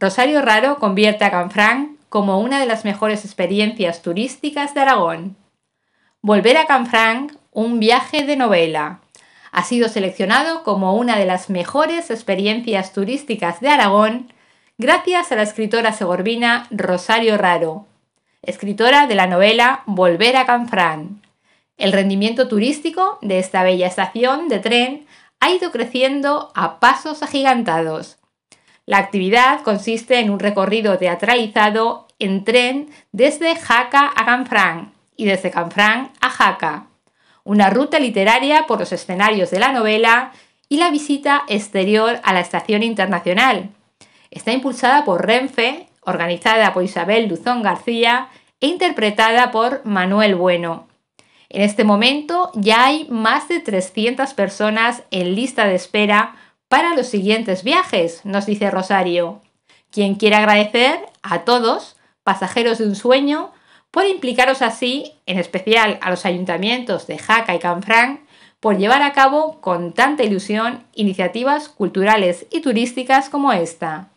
Rosario Raro convierte a Canfranc como una de las mejores experiencias turísticas de Aragón. Volver a Canfranc, un viaje de novela. Ha sido seleccionado como una de las mejores experiencias turísticas de Aragón gracias a la escritora segorbina Rosario Raro, escritora de la novela Volver a Canfranc. El rendimiento turístico de esta bella estación de tren ha ido creciendo a pasos agigantados, la actividad consiste en un recorrido teatralizado en tren desde Jaca a Canfranc y desde Canfranc a Jaca, una ruta literaria por los escenarios de la novela y la visita exterior a la estación internacional. Está impulsada por Renfe, organizada por Isabel Luzón García e interpretada por Manuel Bueno. En este momento ya hay más de 300 personas en lista de espera para los siguientes viajes, nos dice Rosario, quien quiere agradecer a todos, pasajeros de un sueño, por implicaros así, en especial a los ayuntamientos de Jaca y Canfranc, por llevar a cabo con tanta ilusión iniciativas culturales y turísticas como esta.